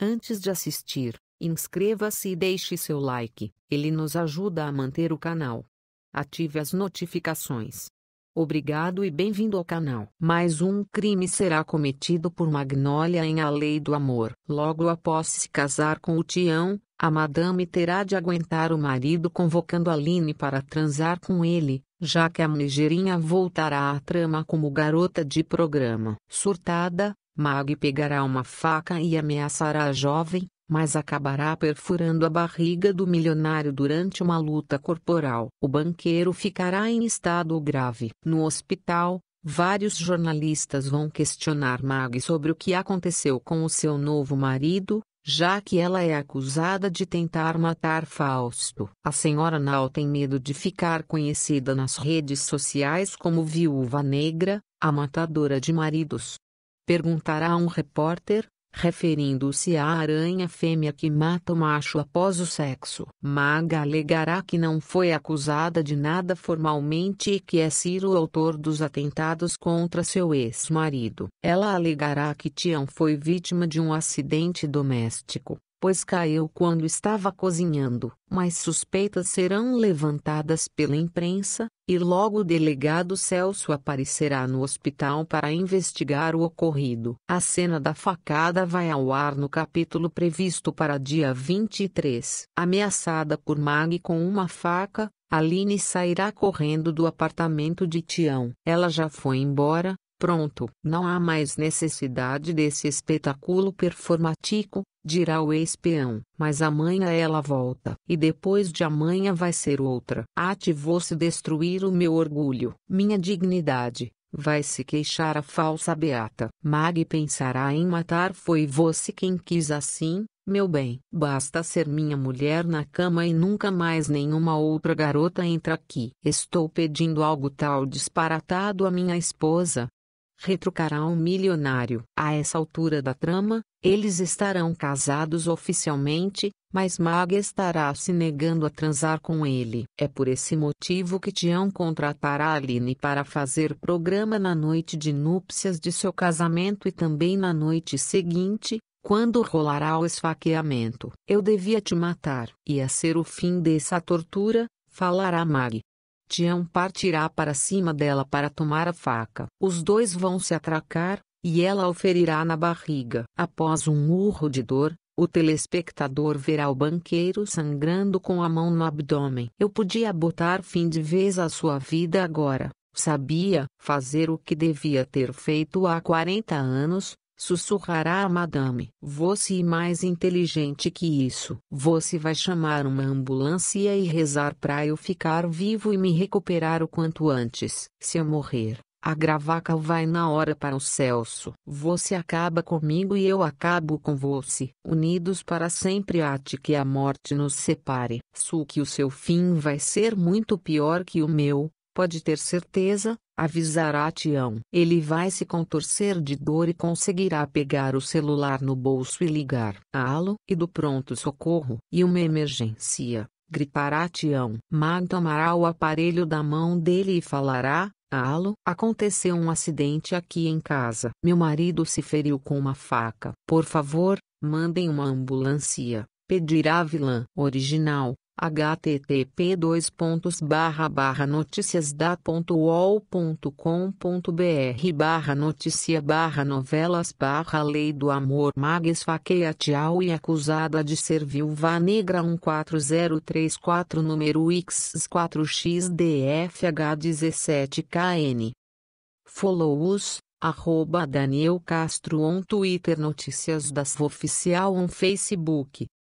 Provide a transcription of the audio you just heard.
Antes de assistir, inscreva-se e deixe seu like, ele nos ajuda a manter o canal. Ative as notificações. Obrigado e bem-vindo ao canal. Mais um crime será cometido por Magnólia em A Lei do Amor. Logo após se casar com o Tião, a madame terá de aguentar o marido convocando Aline para transar com ele, já que a mulherinha voltará à trama como garota de programa. Surtada, Mag pegará uma faca e ameaçará a jovem, mas acabará perfurando a barriga do milionário durante uma luta corporal. O banqueiro ficará em estado grave. No hospital, vários jornalistas vão questionar Mag sobre o que aconteceu com o seu novo marido, já que ela é acusada de tentar matar Fausto. A senhora Nal tem medo de ficar conhecida nas redes sociais como Viúva Negra, a matadora de maridos perguntará a um repórter, referindo-se à aranha fêmea que mata o macho após o sexo. Maga alegará que não foi acusada de nada formalmente e que é Ciro o autor dos atentados contra seu ex-marido. Ela alegará que Tião foi vítima de um acidente doméstico, pois caiu quando estava cozinhando. Mas suspeitas serão levantadas pela imprensa, e logo o delegado Celso aparecerá no hospital para investigar o ocorrido. A cena da facada vai ao ar no capítulo previsto para dia 23. Ameaçada por Mag com uma faca, Aline sairá correndo do apartamento de Tião. Ela já foi embora, Pronto, não há mais necessidade desse espetáculo performático, dirá o espião, mas amanhã ela volta, e depois de amanhã vai ser outra. Ativou-se destruir o meu orgulho, minha dignidade, vai se queixar a falsa beata. Mag pensará em matar foi você quem quis assim, meu bem. Basta ser minha mulher na cama e nunca mais nenhuma outra garota entra aqui. Estou pedindo algo tal disparatado à minha esposa, retrucará um milionário. A essa altura da trama, eles estarão casados oficialmente, mas Mag estará se negando a transar com ele. É por esse motivo que Tião contratará Aline para fazer programa na noite de núpcias de seu casamento e também na noite seguinte, quando rolará o esfaqueamento. Eu devia te matar. Ia ser o fim dessa tortura, falará Mag. Tião partirá para cima dela para tomar a faca. Os dois vão se atracar, e ela o ferirá na barriga. Após um urro de dor, o telespectador verá o banqueiro sangrando com a mão no abdômen. Eu podia botar fim de vez à sua vida agora. Sabia fazer o que devia ter feito há 40 anos, Sussurrará a madame. Você é mais inteligente que isso. Você vai chamar uma ambulância e rezar para eu ficar vivo e me recuperar o quanto antes. Se eu morrer, a gravaca vai na hora para o Celso. Você acaba comigo e eu acabo com você. Unidos para sempre ate que a morte nos separe. Su que o seu fim vai ser muito pior que o meu, pode ter certeza, avisará Tião, Ele vai se contorcer de dor e conseguirá pegar o celular no bolso e ligar. alô, e do pronto-socorro. E uma emergência. gritará Tião, Mag tomará o aparelho da mão dele e falará: alô, aconteceu um acidente aqui em casa. Meu marido se feriu com uma faca. Por favor, mandem uma ambulância. Pedirá a vilã original http dois pontos barra barra barra notícia barra novelas barra lei do amor Magues faqueia tchau e acusada de ser viúva negra 14034 número x4xdfh17kn follows arroba Daniel Castro on Twitter Notícias das Oficial on Facebook